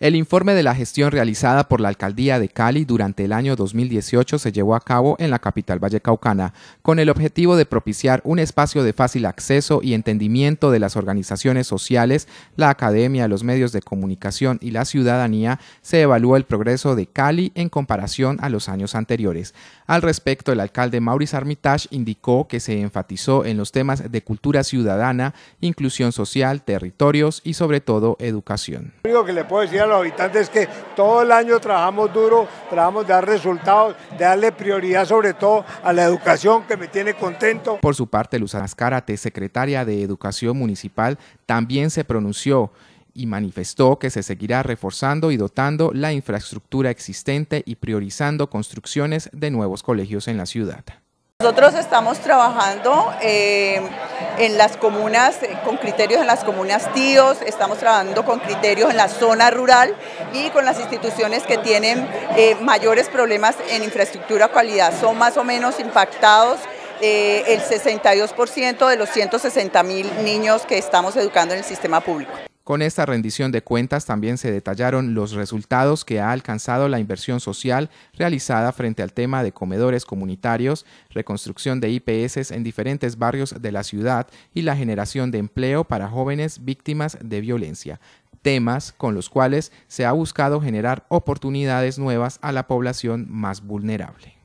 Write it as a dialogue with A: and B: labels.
A: El informe de la gestión realizada por la Alcaldía de Cali durante el año 2018 se llevó a cabo en la capital vallecaucana, con el objetivo de propiciar un espacio de fácil acceso y entendimiento de las organizaciones sociales, la academia, los medios de comunicación y la ciudadanía, se evaluó el progreso de Cali en comparación a los años anteriores. Al respecto, el alcalde Maurice Armitage indicó que se enfatizó en los temas de cultura ciudadana, inclusión social, territorios y sobre todo educación.
B: Lo que le puedo decir a los habitantes que todo el año trabajamos duro, trabajamos de dar resultados, de darle prioridad sobre todo a la educación que me tiene contento.
A: Por su parte, Luz Azcárate, secretaria de Educación Municipal, también se pronunció y manifestó que se seguirá reforzando y dotando la infraestructura existente y priorizando construcciones de nuevos colegios en la ciudad.
C: Nosotros estamos trabajando eh, en las comunas, eh, con criterios en las comunas tíos, estamos trabajando con criterios en la zona rural y con las instituciones que tienen eh, mayores problemas en infraestructura calidad. Son más o menos impactados eh, el 62% de los 160 mil niños que estamos educando en el sistema público.
A: Con esta rendición de cuentas también se detallaron los resultados que ha alcanzado la inversión social realizada frente al tema de comedores comunitarios, reconstrucción de IPS en diferentes barrios de la ciudad y la generación de empleo para jóvenes víctimas de violencia temas con los cuales se ha buscado generar oportunidades nuevas a la población más vulnerable.